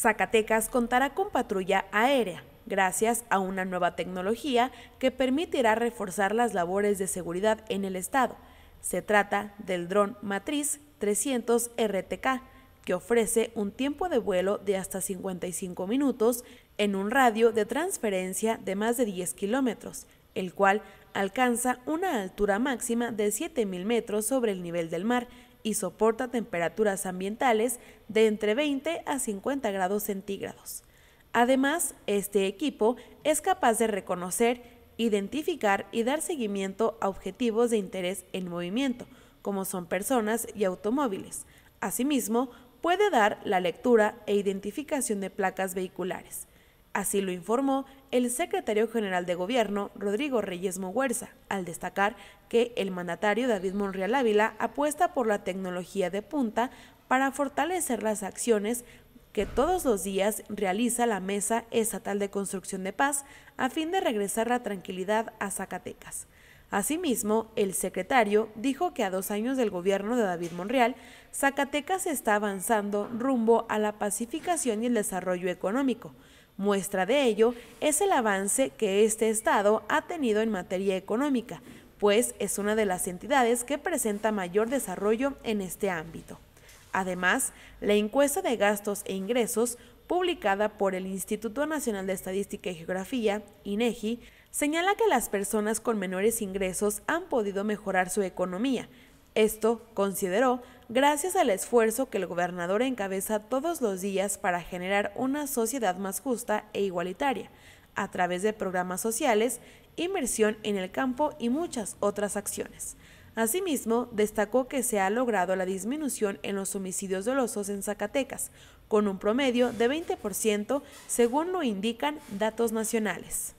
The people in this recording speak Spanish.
Zacatecas contará con patrulla aérea gracias a una nueva tecnología que permitirá reforzar las labores de seguridad en el estado. Se trata del dron Matriz 300 RTK, que ofrece un tiempo de vuelo de hasta 55 minutos en un radio de transferencia de más de 10 kilómetros, el cual alcanza una altura máxima de 7.000 metros sobre el nivel del mar y soporta temperaturas ambientales de entre 20 a 50 grados centígrados. Además, este equipo es capaz de reconocer, identificar y dar seguimiento a objetivos de interés en movimiento, como son personas y automóviles. Asimismo, puede dar la lectura e identificación de placas vehiculares. Así lo informó el secretario general de gobierno, Rodrigo Reyes Moguerza, al destacar que el mandatario David Monreal Ávila apuesta por la tecnología de punta para fortalecer las acciones que todos los días realiza la Mesa Estatal de Construcción de Paz a fin de regresar la tranquilidad a Zacatecas. Asimismo, el secretario dijo que a dos años del gobierno de David Monreal, Zacatecas está avanzando rumbo a la pacificación y el desarrollo económico. Muestra de ello es el avance que este estado ha tenido en materia económica, pues es una de las entidades que presenta mayor desarrollo en este ámbito. Además, la encuesta de gastos e ingresos publicada por el Instituto Nacional de Estadística y Geografía, INEGI, señala que las personas con menores ingresos han podido mejorar su economía. Esto, consideró, gracias al esfuerzo que el gobernador encabeza todos los días para generar una sociedad más justa e igualitaria, a través de programas sociales, inversión en el campo y muchas otras acciones. Asimismo, destacó que se ha logrado la disminución en los homicidios dolosos en Zacatecas, con un promedio de 20% según lo indican datos nacionales.